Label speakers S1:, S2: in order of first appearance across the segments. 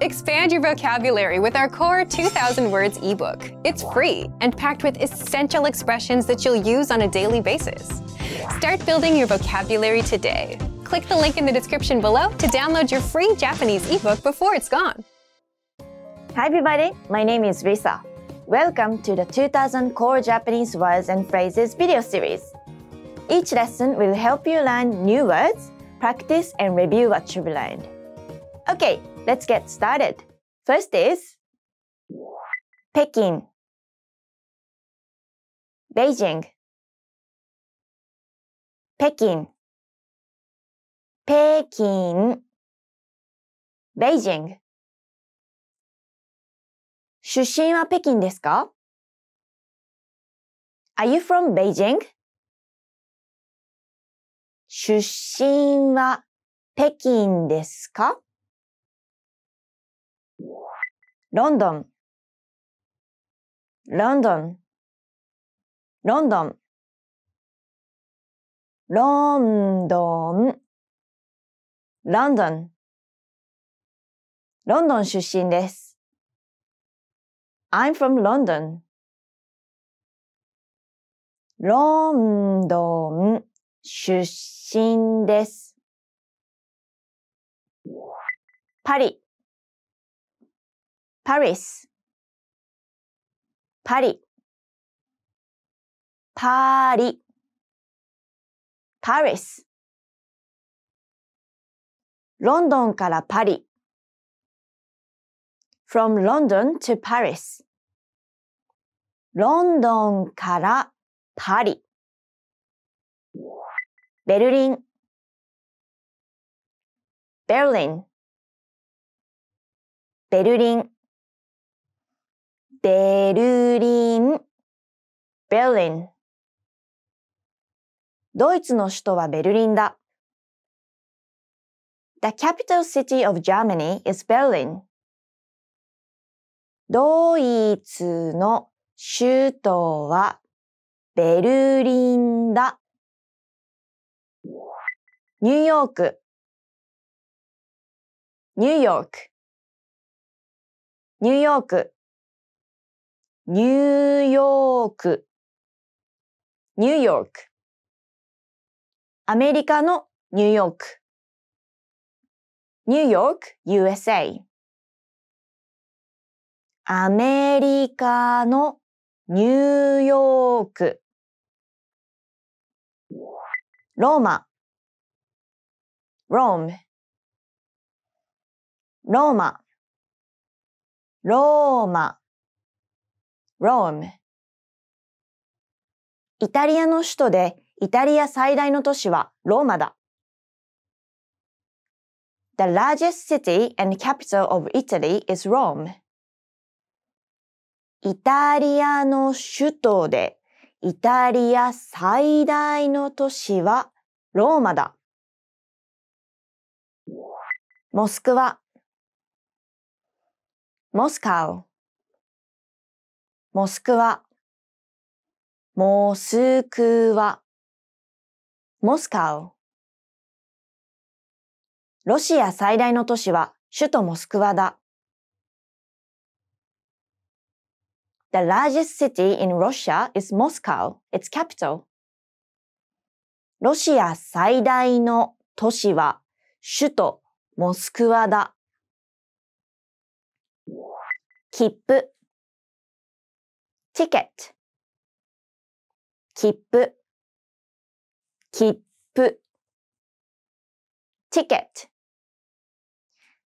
S1: Expand your vocabulary with our core 2000 words ebook. It's free and packed with essential expressions that you'll use on a daily basis. Start building your vocabulary today. Click the link in the description below to download your free Japanese ebook before it's gone. Hi everybody, my name is Risa. Welcome to the 2000 Core Japanese Words and Phrases video series. Each lesson will help you learn new words, practice and review what you've learned. Okay, Let's get started. First is 北京 Beijing 北京北京 Beijing 出身は北京ですか Are you from Beijing? 出身は北京ですかロンドンロンドンロンドンロンドンロンドンロンドン出身です。I'm from London. ロンドン出身です。パリ p a r パリパーリパリス、ロンドンからパリ from London to Paris ロンドンからパリベルリンベルリンベルリンベルリン、ベルリン。ドイツの首都はベルリンだ。The capital city of Germany is Berlin. ドイツの首都はベルリンだ。ニューヨーク、ニューヨーク、ニューヨーク。ニューヨーク、ニューヨーク。アメリカのニューヨーク。ニューヨーク、USA。アメリカのニューヨーク。ローマ、ローム。ローマ、ローマ。Rome イタリアの首都でイタリア最大の都市はローマだ。The largest city and capital of Italy is Rome. イタリアの首都でイタリア最大の都市はローマだ。モスクワモスカウ。モスクワ、モスクワ、モスカウ。ロシア最大の都市は首都モスクワだ。The largest city in Russia is Moscow, its capital. ロシア最大の都市は首都モスクワだ。切符 ticket 切符切符 ticket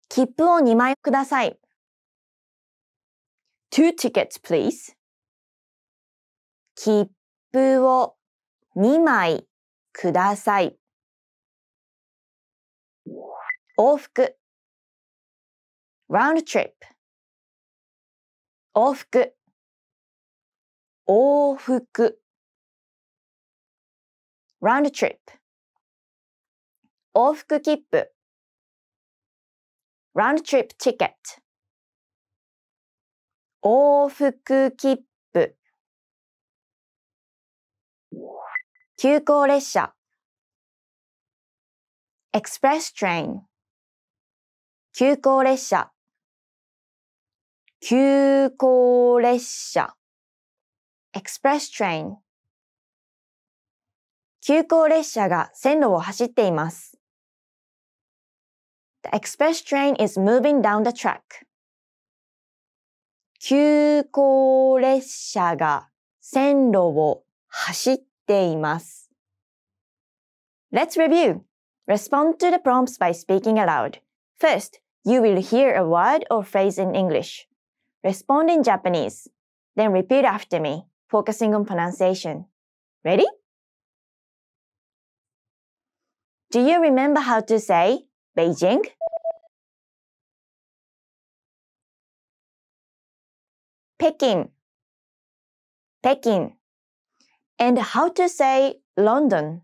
S1: 切符を2枚ください。two tickets please 切符を2枚ください。往復 round trip 往復往復 round trip 往復切符 round trip ticket 往復切符急行列車 express train 急行列車急行列車 express train 急行列車が線路を走っています。The express train is moving down the track. 急行列車が線路を走っています。Let's review. Respond to the prompts by speaking aloud. First, you will hear a word or phrase in English. Respond in Japanese. Then repeat after me focusing on pronunciation. Ready? Do you remember how to say Beijing? Peking, Peking, and how to say London,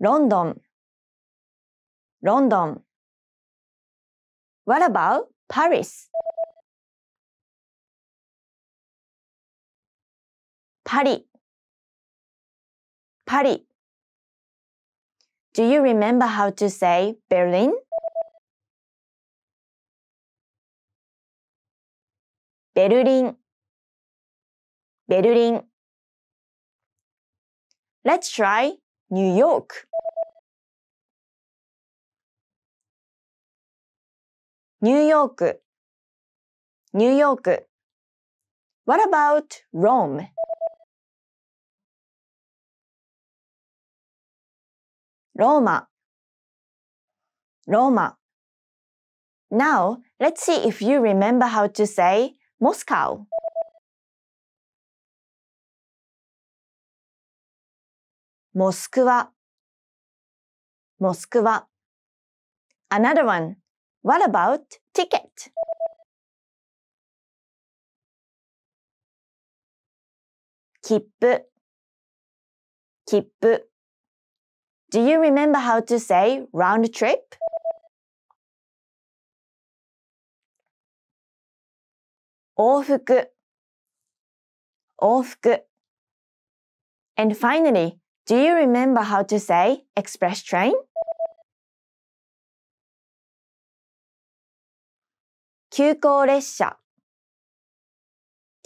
S1: London, London. What about Paris? パリ、パリ。Do you remember how to say Berlin? ベルリン。ベルリン。l Let's try New York. New York, New York. What about Rome? ローマ、ローマ。Now, let's see if you remember how to say Moscow. モスクワ、モスクワ。Another one. What about ticket? 切符、切符。Do you remember how to say round trip? Ofuku. Ofuku. And finally, do you remember how to say express train? Kyukou resha.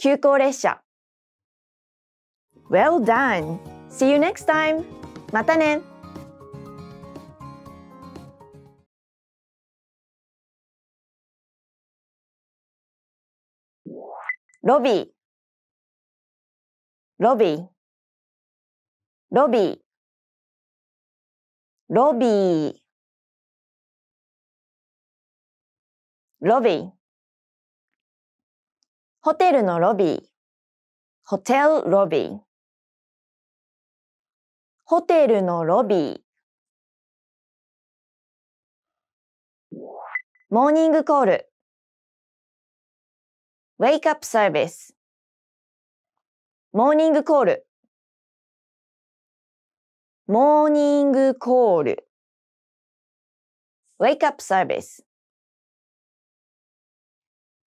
S1: resha. Well done! See you next time! またねロビー、ロビー、ロビー、ロビー、ロビー、ホテルのロビー、ホテルロビー、ホテルのロビー、モーニングコール、Wake Up Service モーニングコールモーニングコール Wake Up Service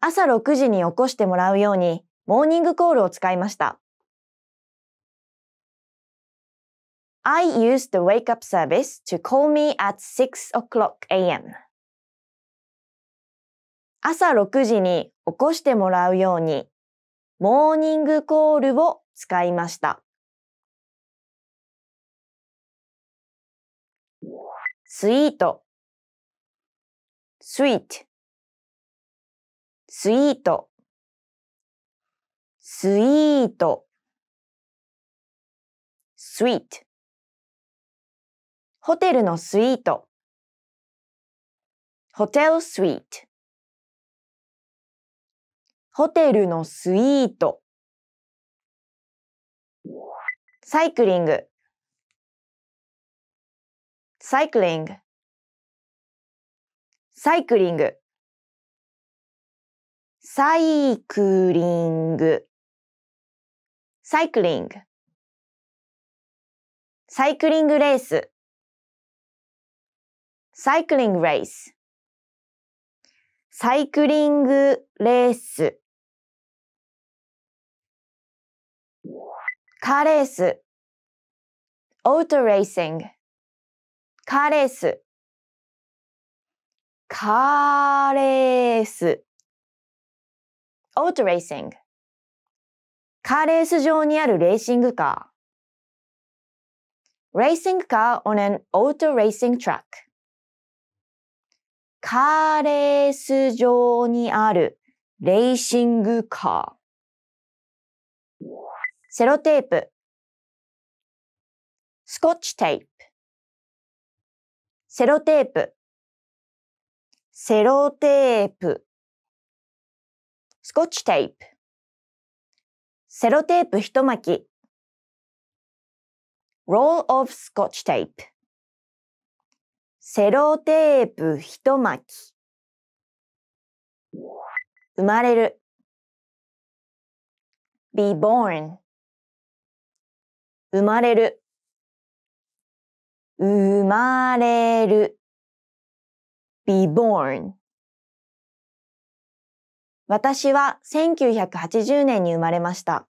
S1: 朝6時に起こしてもらうようにモーニングコールを使いました。I used the wake up service to call me at 6 o'clock a.m. 朝6時に起こしてもらうように、モーニングコールを使いました。スイート、スイート、スイート、スイート、スイート。ホテルのスイート、ホテルスイート。ホテルのスイート。サイクリング。サイクリング。サイクリング。サイクリング。サイクリング。サイクリングレース。サイクリングレース。サイクリングレース。カーレース、オートレーシング、カーレース、カーレース、オートレーシング、カーレース場にあるレーシングカー、レーシングカー on an auto racing track、カーレース場にあるレーシングカー、セロテープ、スコッチテープ、セロテープ、セロテープ、スコッチテープ、セロテープ一巻き、roll of scotch tape セロテープ一巻き生まれる be born 生まれる。生まれる。be born. 私は1980年に生まれました。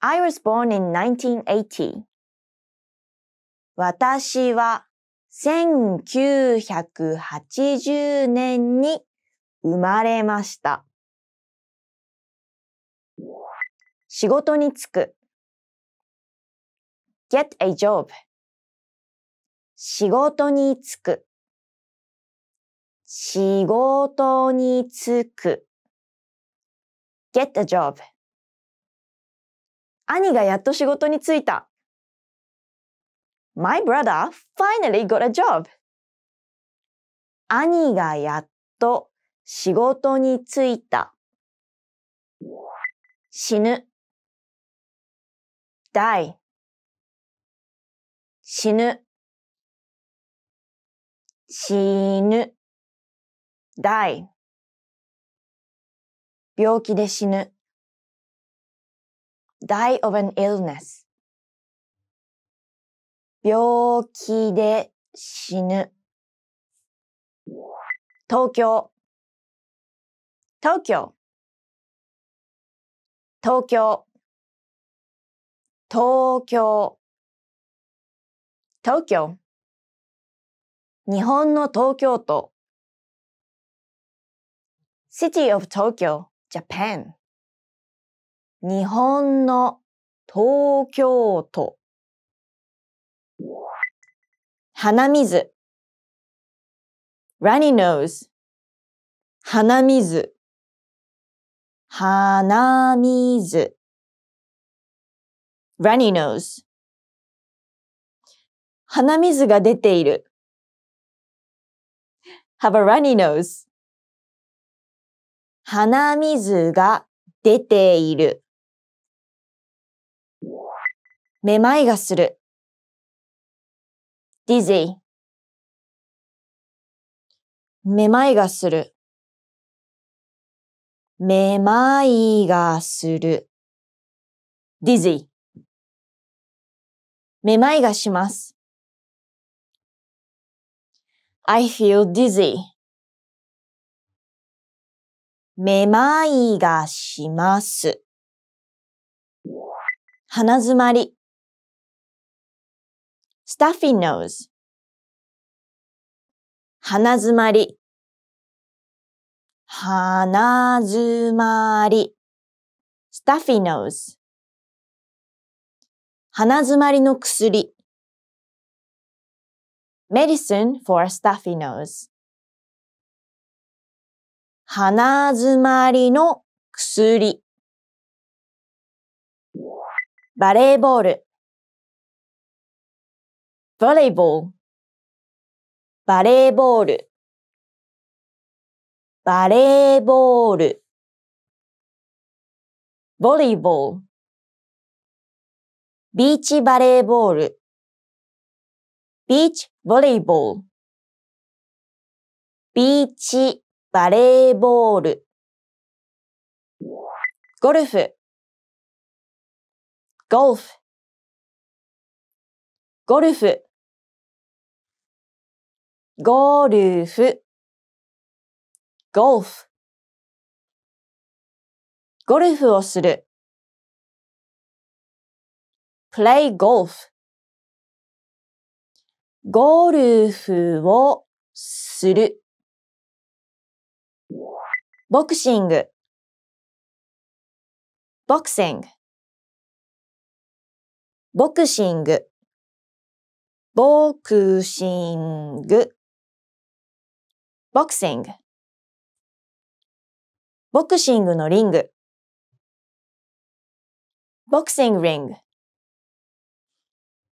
S1: I was born in 1980. 私は1980年に生まれました。仕事に就く。get a job 仕事に就く。仕事に就く。get a job 兄がやっと仕事に就いた。My brother finally got a job. 兄がやっと仕事に就いた。死ぬ。die 死ぬ死ぬ die 病気で死ぬ die of an illness 病気で死ぬ東京東京東京東京東京日本の東京都 City of Tokyo, Japan 日本の東京都鼻水 runny nose 鼻水鼻水 runny nose 鼻水が出ている have a runny nose 鼻水が出ているめまいがする dizzy めまいがするめまいがする dizzy めまいがします。I feel dizzy. めまいがします。鼻づまり。stuffy nose. 鼻づまり。鼻づまり。stuffy nose. 鼻づまりの薬 medicine for a stuffy nose 鼻づまりの薬バレーボールバレーボールバレーボールバレーボールボリーボールビーチバレーボール、ビーチボレーボール、ビーチバレーボール、ゴルフ、ゴルフ、ゴルフ、ゴルフ、ゴルフ、ゴルフをする。play golf ゴルフをする。ボクシング、ボクシング、ボクシング、ボクシング、ボクシング、ボクシングのリング、ボクシングリング。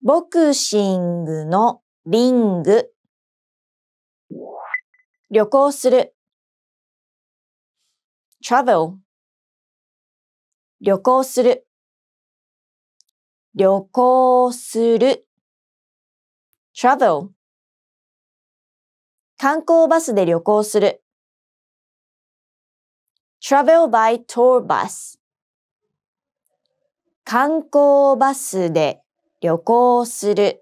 S1: ボクシングのリング。旅行する。travel 旅行する。旅行する。travel 観光バスで旅行する。travel by tour bus 観光バスで旅行する。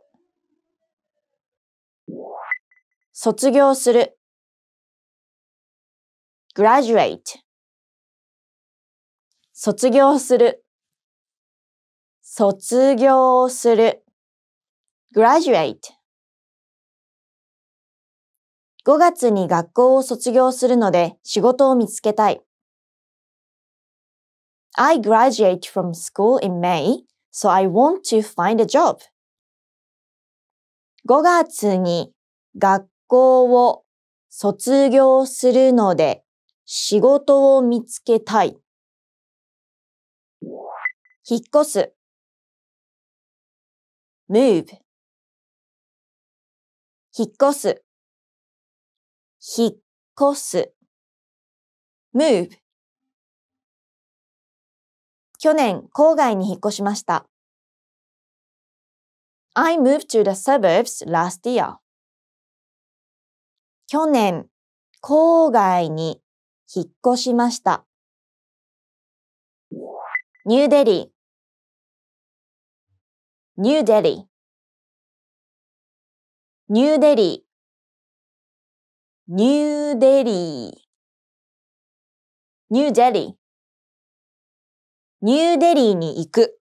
S1: 卒業する。graduate 卒業する。卒業する。graduate 5月に学校を卒業するので仕事を見つけたい。I graduate from school in May So I want to find a job. 5月に学校を卒業するので仕事を見つけたい。引っ越す move 引っ越す引っ越す move 去年、郊外に引っ越しました。I moved to the suburbs last year. 去年、郊外に引っ越しました。ニューデリー。ニューデリー。ニューデリー。ニューデリー。ニューデリー。ニューデリーに行く。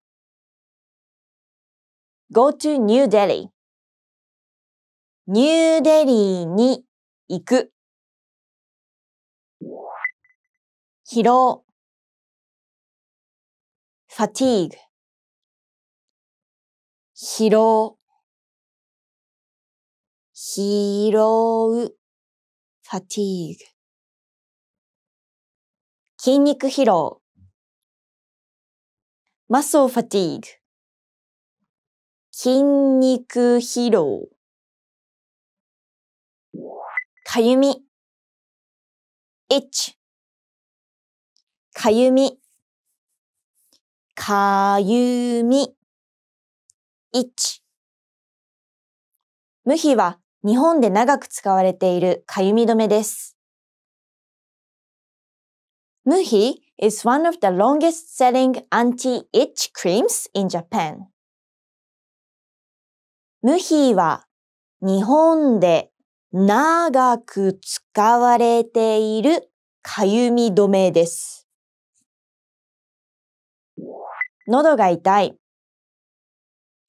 S1: go to New Delhi ニューデリーに行く。疲労 fatigue 疲労拾う fatigue 筋肉疲労 muscle fatigue 筋肉疲労かゆみ itch かゆみかゆみ itch 無比は日本で長く使われているかゆみ止めです。ムヒ h i is one of the longest selling anti-itch creams in Japan. ムヒは日本で長く使われているかゆみ止めです。喉が痛い。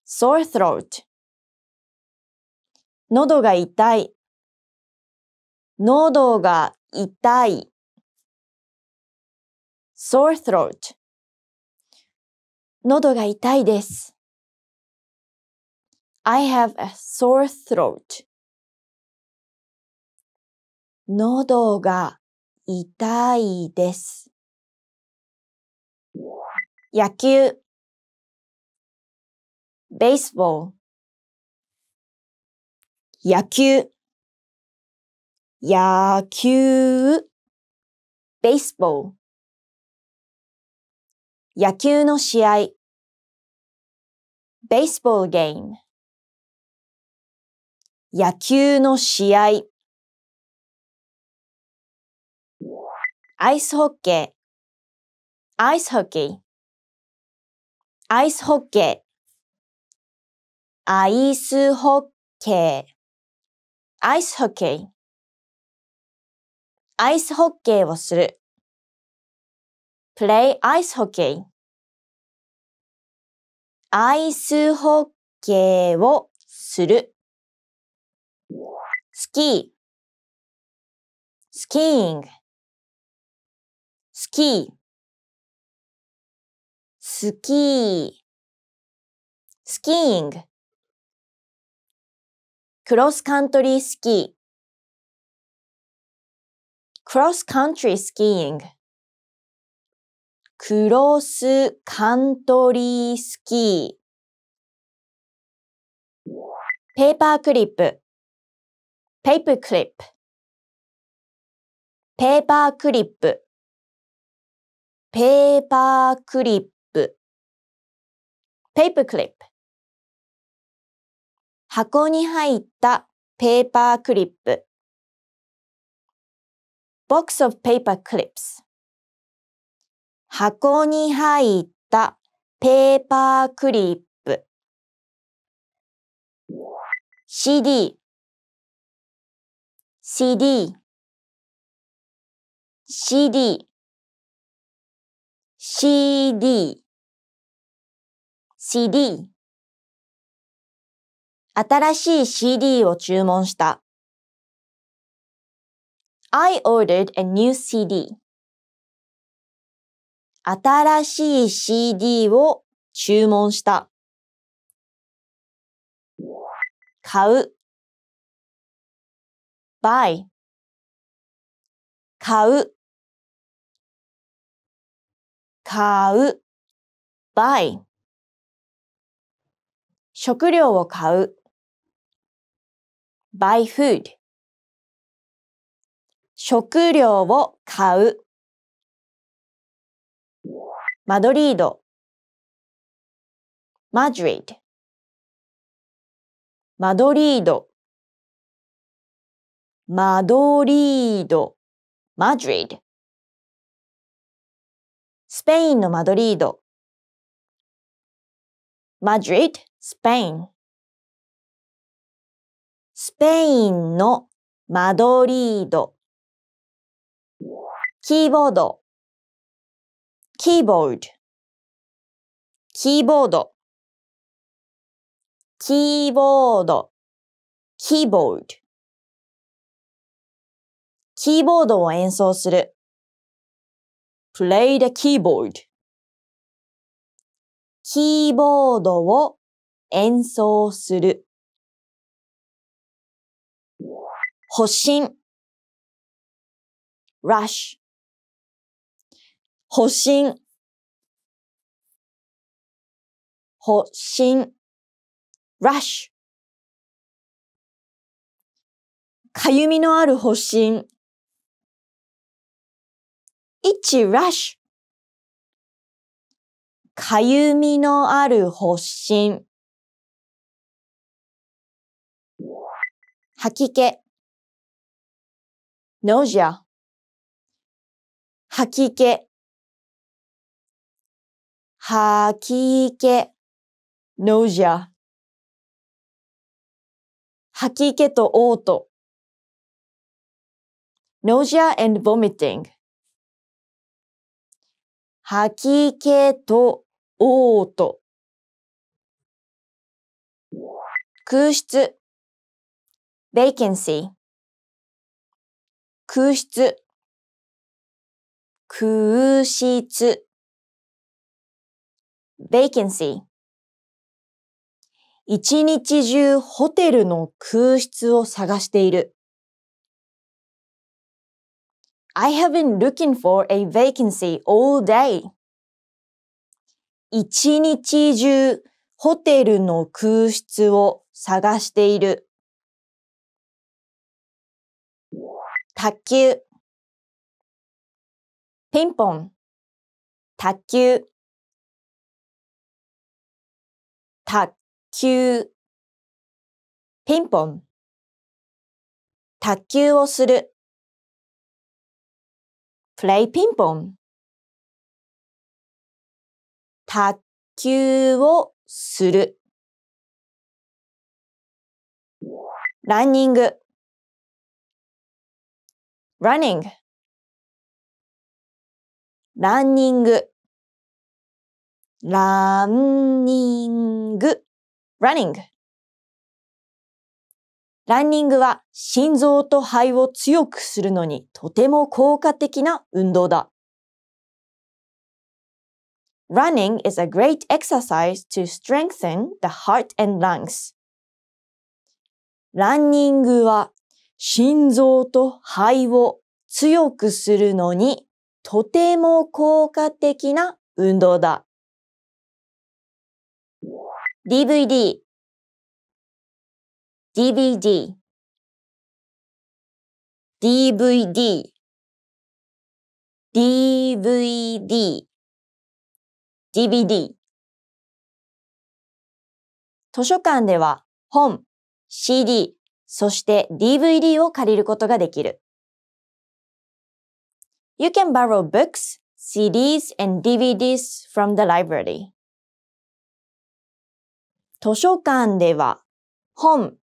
S1: sore throat 喉が痛い。喉が痛い sore throat 喉が痛いです。I have a sore throat 喉が痛いです。野球 baseball 野球野球 baseball 野球の試合 baseball game 野球の試合アイスホッケーアイスホッケーアイスホッケーアイスホッケーアイスホッケーアイスホッケーをする play ice hockey アイスホッケーをする。スキー、スキーイング、スキー、スキー、スキーイング、クロスカントリースキー、クロスカントリースキーイング、クロスカントリースキー。ペーパークリップ。ペーパークリップ。ペーパークリップ。ペーパークリップ。ペーパークリップ。箱に入ったペーパークリップ。ボック of paper clips 箱に入ったペーパーク
S2: リップ CD CD CD
S1: CD CD 新しい CD を注文した。I ordered a new CD. 新しい CD を注文した。買う buy 買う買う buy 食料を買う buy food 食料を買うマドリード、マドリード、マドリード、マドリード、マドリード。スペインのマドリード、マドリード、スペイン。スペインのマドリード。キーボード、keyboard キーボードキーボードキーボードキーボードを演奏する play the keyboard キーボードを演奏する発進。rush 保身。保身。rush。かゆみのある保身。itch rush。かゆみのある発疹。吐き気。nausea。吐き気。吐き気、nausea 吐き気と嘔吐。nausea and vomiting. 吐き気と嘔吐。空室 vacancy 空室空室 vacancy 一日中ホテルの空室を探している。I have been looking for a vacancy all day. 一日中ホテルの空室を探している。卓球ピンポン卓球卓球、ピンポン。卓球をする。play ピンポン。卓球をする。ランニング。running ランニングランニング、ランニング。ランニングは心臓と肺を強くするのにとても効果的な運動だ。Running is a great exercise to strengthen the heart and lungs. ランニングは心臓と肺を強くするのにとても効果的な運動だ。DVD DVD DVD DVD DVD 図書館では本、CD、そして DVD を借りることができる。You can borrow books, CDs, and DVDs from the library. 図書館では本、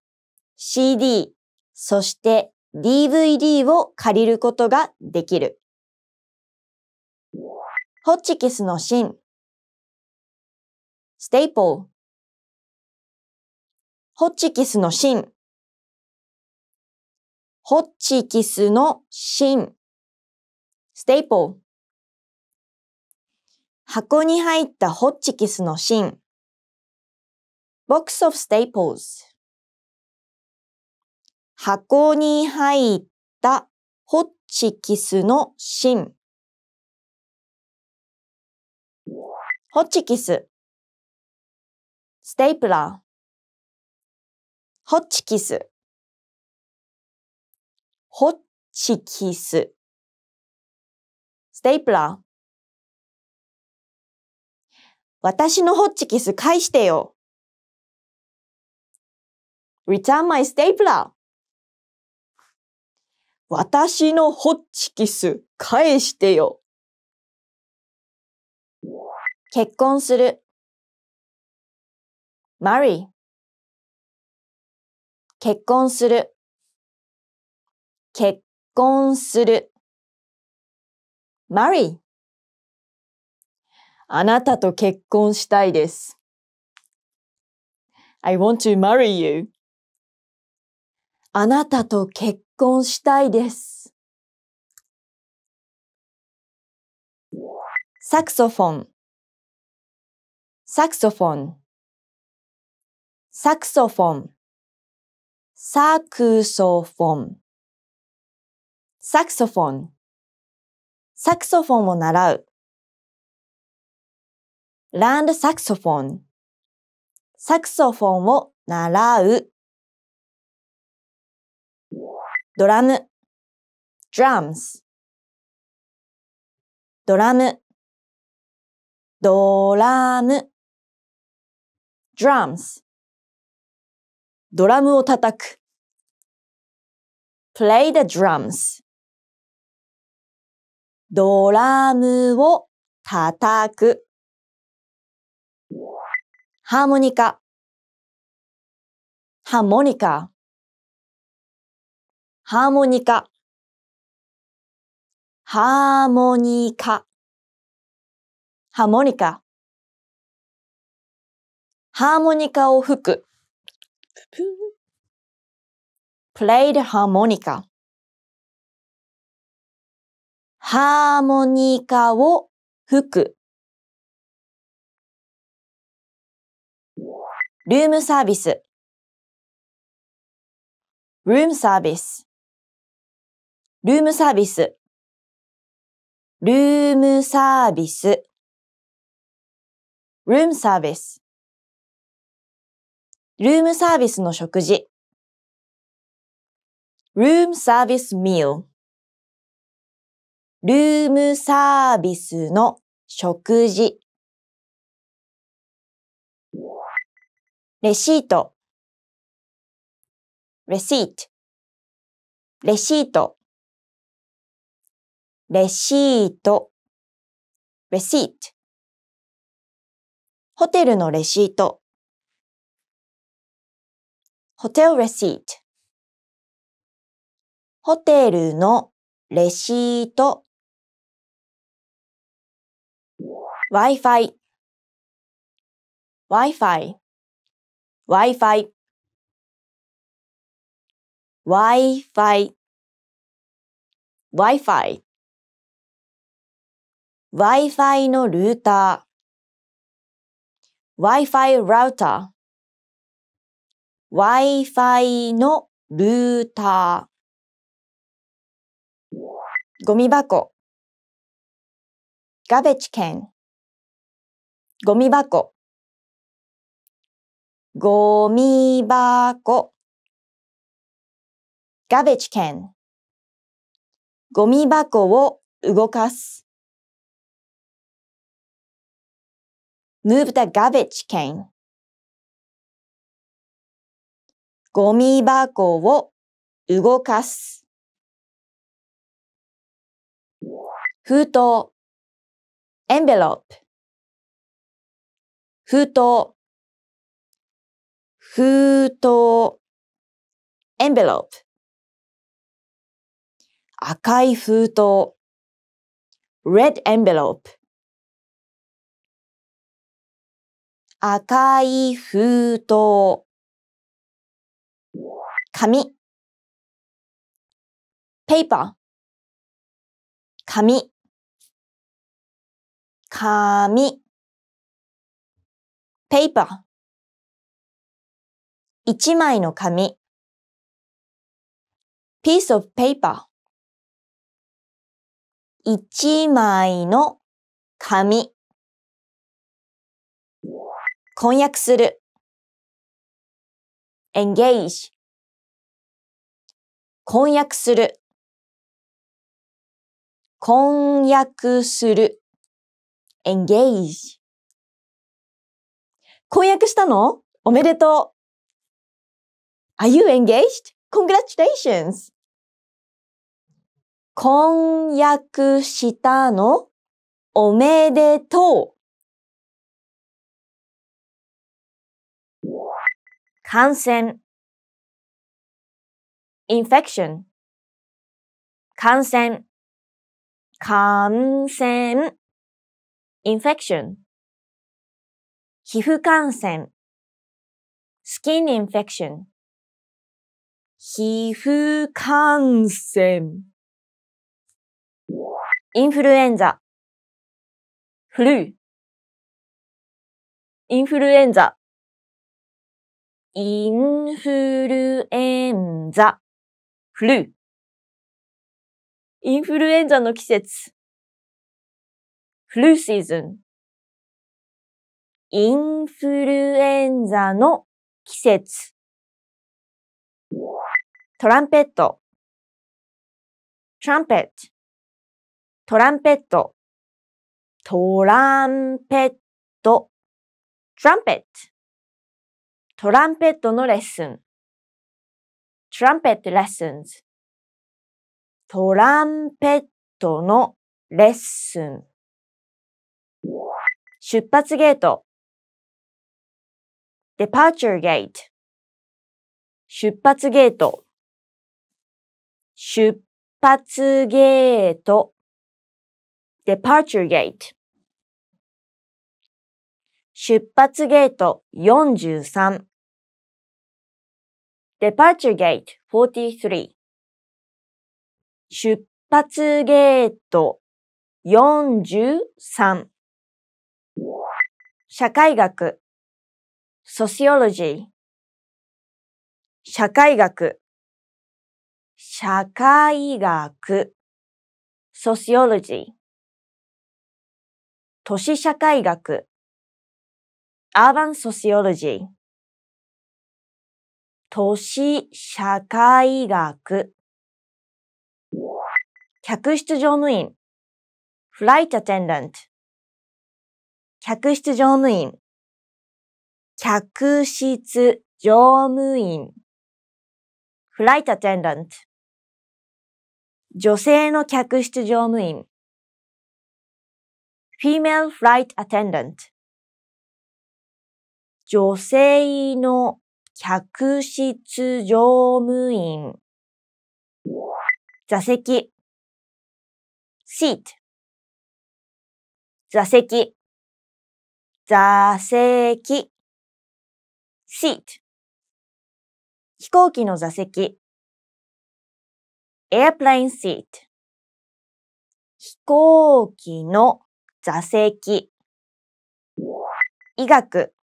S1: CD、そして DVD を借りることができる。ホッチキスの芯ステイ p l ホッチキスの芯ホッチキスの芯ステイ p l 箱に入ったホッチキスの芯 box of staples 箱に入ったホッチキスの芯ホッチキスステープラーホッチキスホッチキスステープラー私のホッチキス返してよ。Return my stapler! 私のホッチキス返してよ。結婚する。marry 結婚する。結婚する。marry あなたと結婚したいです。I want to marry you. あなたと結婚したいです。サクソフォン、サクソフォン、サクソフォン、サクソフォン、サクソフォン、サクソフォンを習う。ランドサクソフォン、サクソフォンを習う。ドラム drums ドラムドラム drums ドラムを叩く play the drums ドラムを叩くハーモニカハーモニカハーモニカ、ハーモニカ、ハーモニカ。ハーモニカを吹く。played harmonica ハーモニカを吹く。ルームサービス。ルームサービス。ルームサービス。ルームサービス。ルームサービス。ルームサービスの食事。ルームサービスミール。ルームサービスの食事。レシート。レシート。レシート。レシート、レシート。ホテルのレシート、ホテルレシート。ホテルのレシート。Wi-Fi。Wi-Fi。Wi-Fi。Wi-Fi。Wi-Fi。Wi-Fi のルーター Wi-Fi router Wi-Fi のルーターゴミ箱 garbage can ゴミ箱ゴミ箱 garbage can ゴミ箱を動かす Move the garbage can. ゴミ箱を動かす。封筒 envelope 封筒封筒 envelope 赤い封筒 red envelope 赤い封筒。紙。paper。紙。紙。paper。一枚の紙。piece of paper。一枚の紙。婚約する engage 婚約する婚約する engage 婚約したのおめでとう Are you engaged? Congratulations! 婚約したのおめでとう感染 infection 感染感染 infection 皮膚感染 skin infection 皮膚感染インフルエンザフルーインフルエンザインフルエンザ、フルー。インフルエンザの季節。フルーシーズン。インフルエンザの季節。トランペット。トランペット。トランペット。トランペット。トランペット。トランペットのレッスン。出発ゲートランペットのレッスン。出発ゲート。出発ゲート。出発ゲート。出発ゲート43。Departure Gate 43出発ゲート43社会学 Sociology 社会学社会学 Sociology 都市社会学 Urban Sociology 都市社会学。客室乗務員。フライトアテンダント。客室乗務員。客室乗務員。フライトアテンダント。女性の客室乗務員。female flight attendant 女性の客室乗務員。座席。seat。座席。座席。seat。飛行機の座席。airplane seat。飛行機の座席。医学。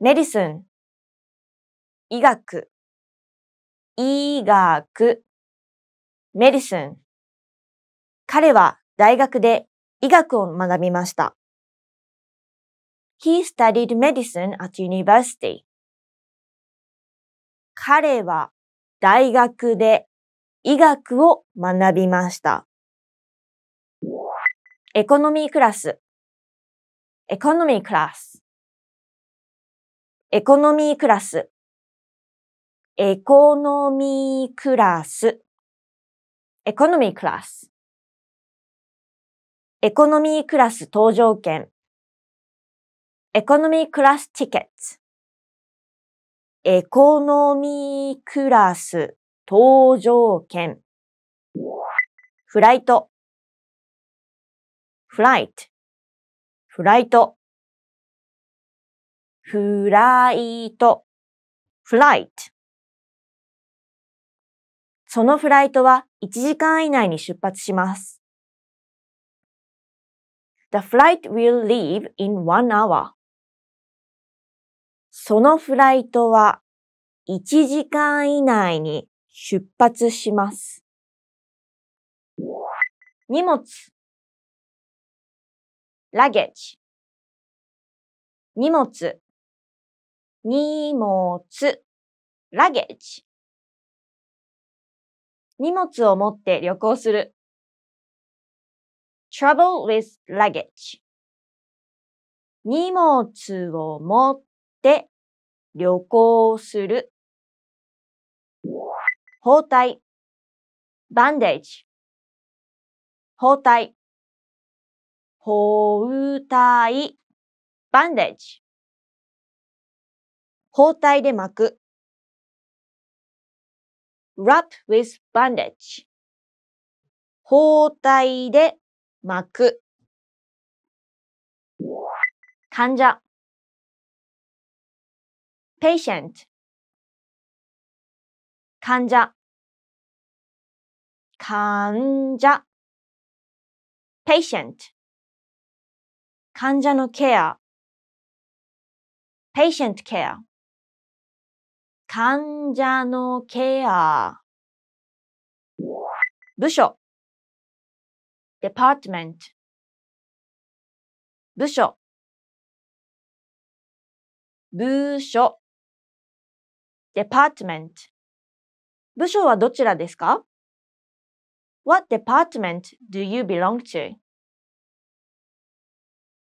S1: medicine。医学、医学、メディスン。彼は大学で医学を学びました。He studied medicine at university. 彼は大学で医学を学びました。エコノミークラス。エコノミークラス。エコノミークラス。エコノミークラス。エコノミークラス。エコノミークラス搭乗券。エコノミークラスティケット。エコノミークラス搭乗券。フライト。フライト。フライト。フライト。フライト。そのフライトは1時間以内に出発します。The flight will leave in one hour. そのフライトは1時間以内に出発します。荷物 luggage 荷物荷物 luggage 荷物を持って旅行する。trouble with luggage 荷物を持って旅行する。包帯 bandage 包帯包帯 bandage 包帯で巻く。wrap with bandage 包帯で巻く患者 patient 患者患者 patient 患者のケア patient care 患者のケア。部署。department 部署部署 department 部署はどちらですか ?What department do you belong to?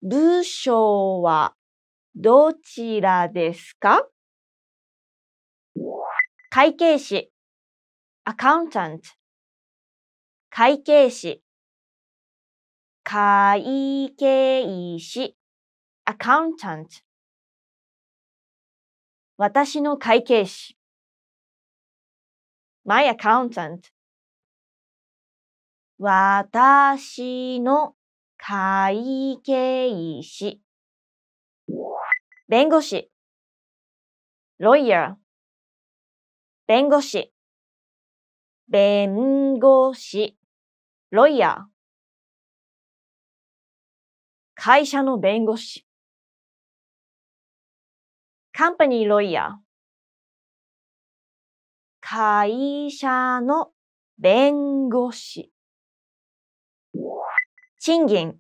S1: 部署はどちらですか会計士 accountant 会計士会計士 accountant 私の会計士 my accountant 私の会計士弁護士 lawyer 弁護士、弁護士、ロイヤー。会社の弁護士。company lawyer。会社の弁護士。賃金。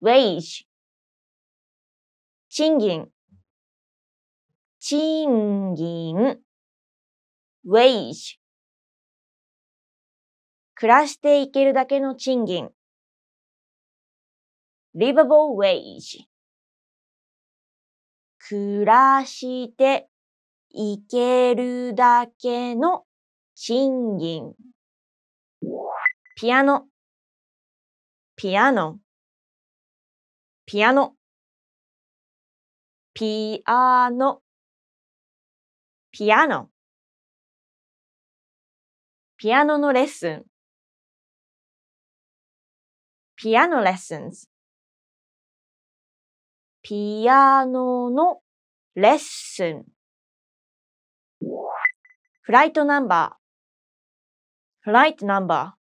S1: wage。賃金。賃金 wage 暮らしていけるだけの賃金 livable wage 暮らしていけるだけの賃金ピアノピアノピアノピアノピアノ。ピアノのレッスン。ピアノレッスンズ。ピアノのレッスン。フライトナンバー。フライトナンバー。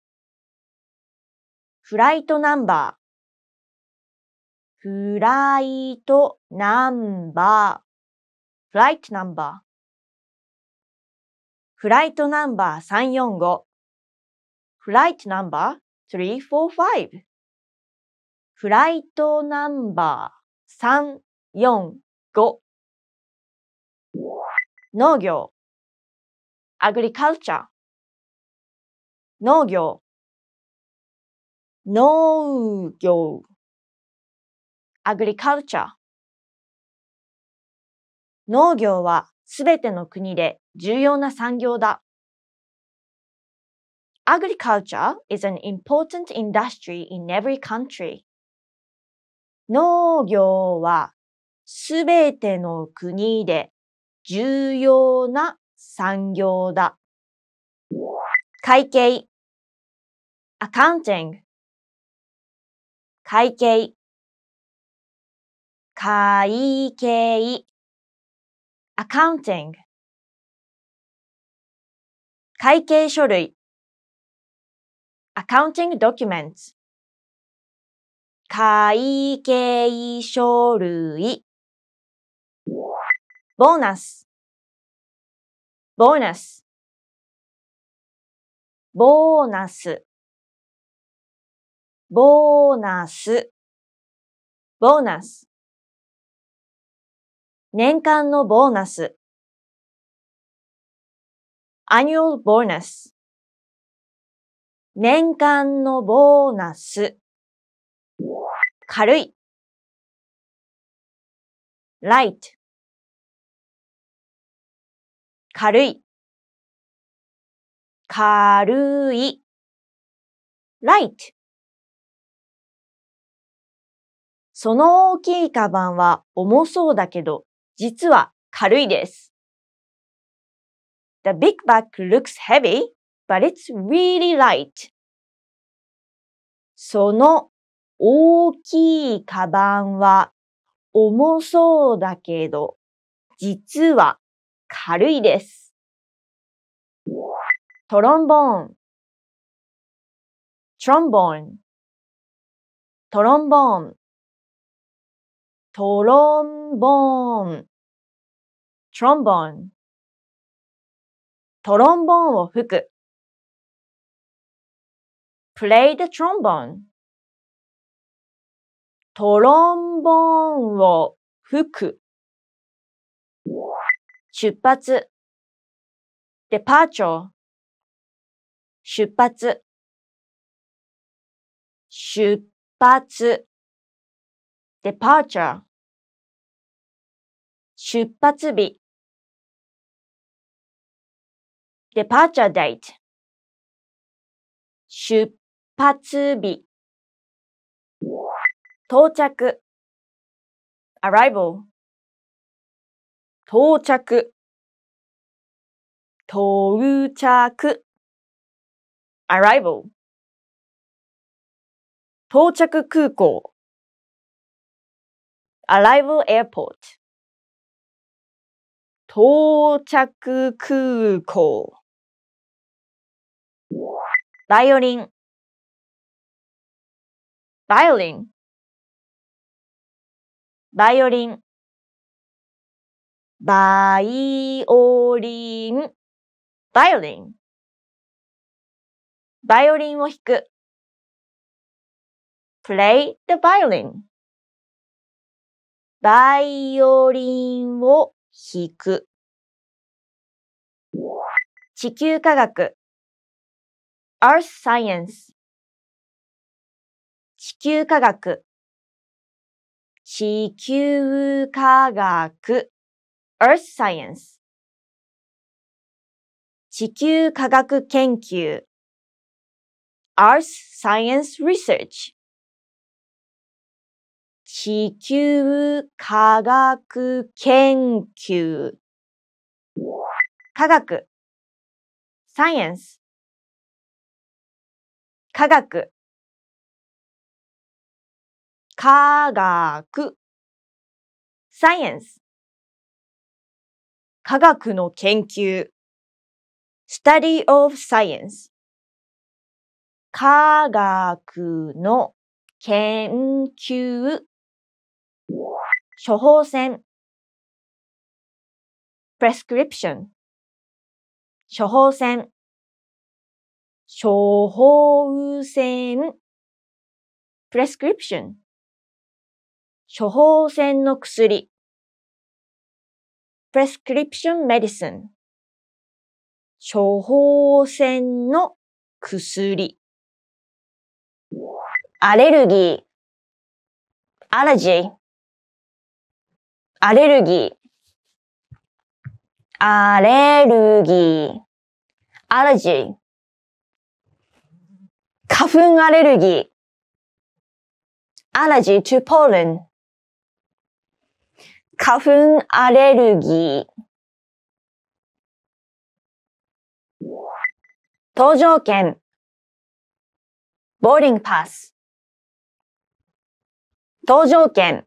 S1: フライトナンバー。フライトナンバー。フライトナンバー。フライトナンバー345フライトナンバー345フライトナンバー345農業アグリカルチャー農業農業アグリカルチャー農業はすべての国で重要な産業だ。Agriculture is an important industry in every country. 農業はすべての国で重要な産業だ。会計 accounting 会計会計 accounting 会計書類 accounting documents 会計書類ボーナスボーナスボーナスボーナスボーナス年間のボーナス annual bonus 年間のボーナス軽い light 軽い軽い light その大きいカバンは重そうだけど、実は軽いです。The big bag looks heavy, but it's really light. その大きいカバンは重そうだけど、実は軽いです。トロンボーン、トロンボーン、トロンボーン、トロンボーン、トロンボーン。トロンボーンを吹く。play the trombone トロンボーンを吹く。出発 departure 出発出発 departure 出発日 departure date 出発日到着 arrival 到着到着 arrival 到着空港 arrival airport 到着空港バイオリン、バイオリン、バイオリン、バイオリン、バイオリン、バイオリンを弾く。play the violin バイオリンを弾く。地球科学 Earth Science 地球科学地球科学 Earth Science 地球科学研究 Earth Science Research 地球科学研究科学 Science 科学科学 science 科学の研究 study of science 科学の研究処方箋 prescription 処方箋処方箋 prescription 処方箋の薬 prescription medicine 処方箋の薬アレルギーアレジーアレルギーアレルギーアレジー花粉アレルギー。アラジー to pollen。花粉アレルギー。搭乗券。ボーディングパス。搭乗券。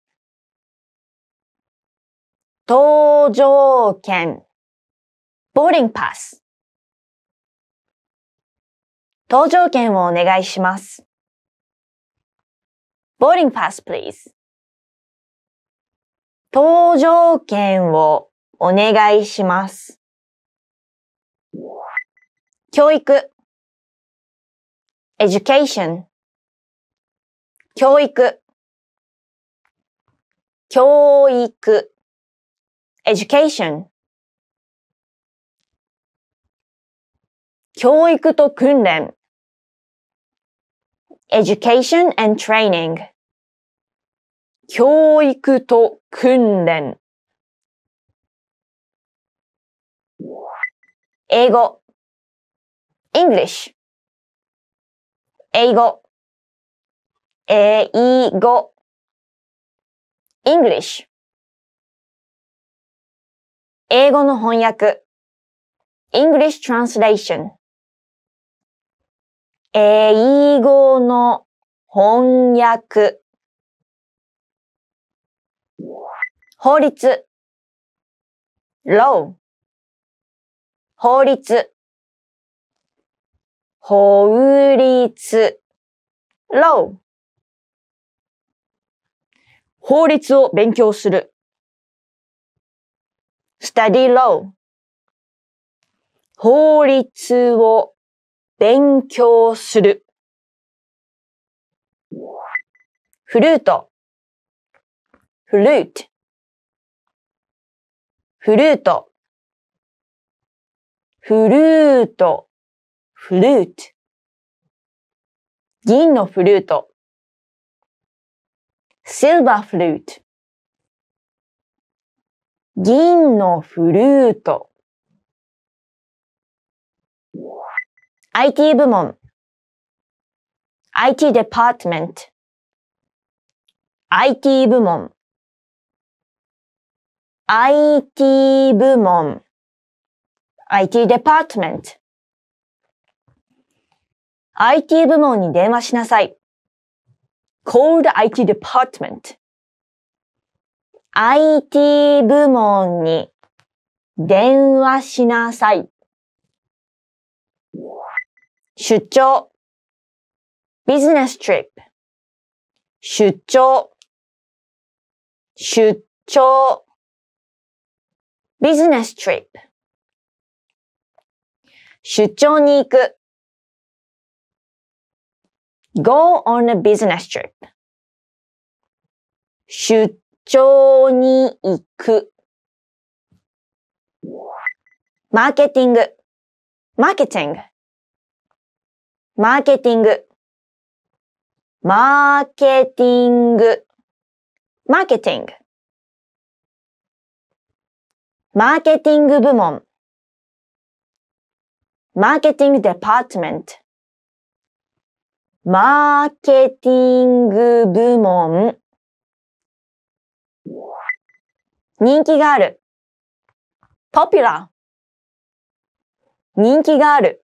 S1: 搭乗券。ボーディングパス。搭乗券をお願いします。boarding pass, please. 搭乗券をお願いします。教育 education 教育教育 education 教育と訓練 education and training 教育と訓練
S2: 英語 English 英語
S1: 英語 English 英語の翻訳 English translation 英語の翻訳法律 law 法律法律 law 法律を勉強する study law 法律を勉強する。フルート、フルート、フルート、フルート、フルート。銀のフルート、シルバーフルート。銀のフルート。IT 部門 IT department IT 部門 IT 部門 IT department IT 部門に電話しなさい。call the IT department IT 部門に電話しなさい。出張 business trip 出張出張 business trip 出張に行く go on a business trip 出張に行くマーケティングマーケティングマーケティング。マーケティング。マーケティング。マーケティング部門。マーケティングデパートメント。マーケティング部門。人気がある。ポピュラー。人気がある。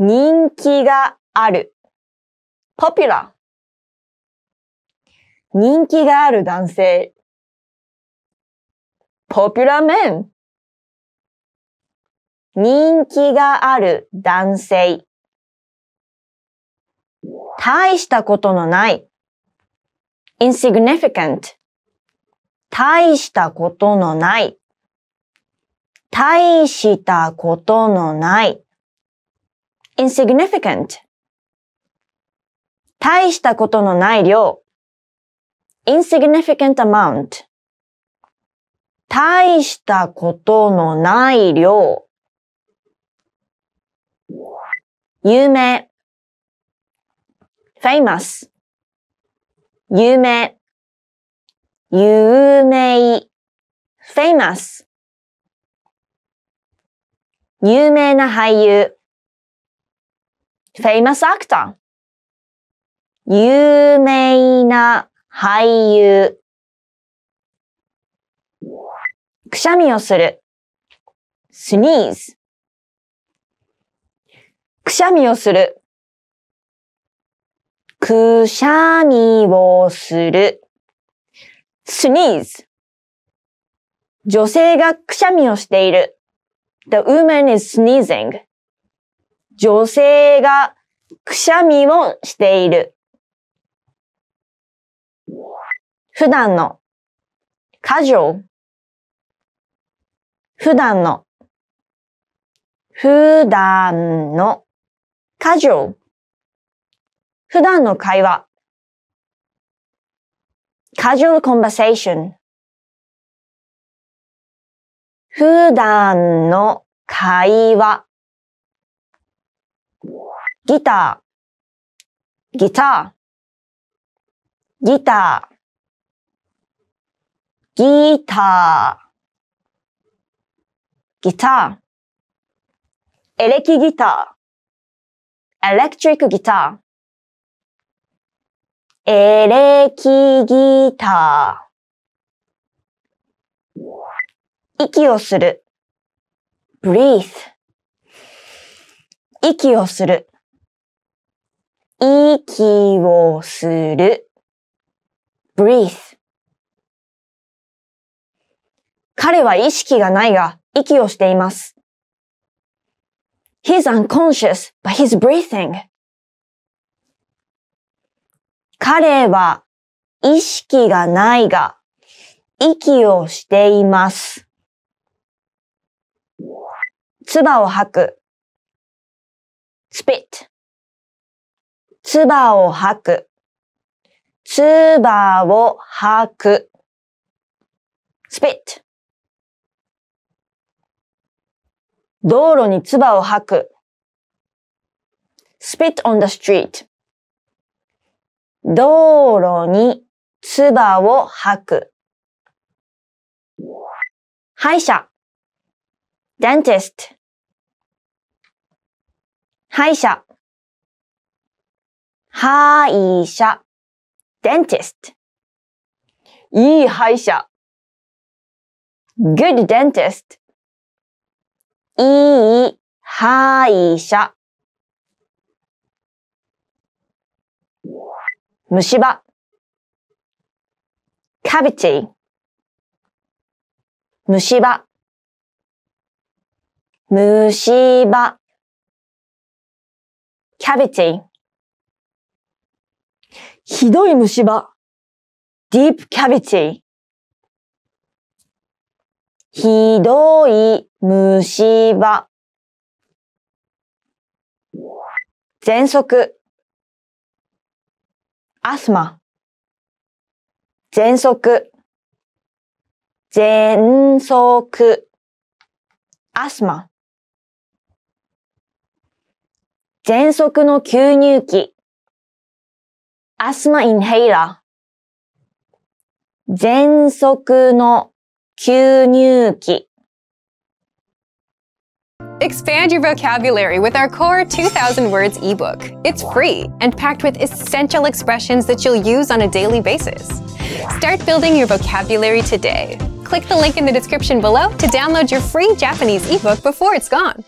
S1: 人気がある。popular 人気がある男性。popular man 人気がある男性。大したことのない。insignificant 大したことのない。大したことのない。insignificant 大したことのない量 insignificant amount 大したことのない量有名 famous 有名有名 famous 有名な俳優 famous actor 有名な俳優くしゃみをする sneeze くしゃみをするくしゃみをする sneeze 女性がくしゃみをしている The woman is sneezing 女性がくしゃみをしている。普段の、カジュ普段の、普段の、カジュ普段の会話。casual conversation 普段の会話ギター、ギター、ギター、ギター、ギター、エレキギター、エレクトリックギター、エレキギター、息をする、breathe 息をする。息をする。breathe. 彼は意識がないが、息をしています。He's unconscious, but he's breathing. 彼は意識がないが、息をしています。唾を吐く。spit つばを吐く。つばを吐く。spit。道路につばを吐く。spit on the street。道路につばを吐く。歯医者 dentist 歯医者歯医者 dentist いい歯医者 good dentist いい歯医者虫歯 cavity 虫歯虫歯 cavity ひどい虫歯。deep cavity ひどい虫歯。喘息。アスマ。喘息。喘息。アスマ。喘息の吸入器。asthma inhaler 喘息の吸入器 Expand your vocabulary with our core 2000 words ebook. It's free and packed with essential expressions that you'll use on a daily basis. Start building your vocabulary today. Click the link in the description below to download your free Japanese ebook before it's gone.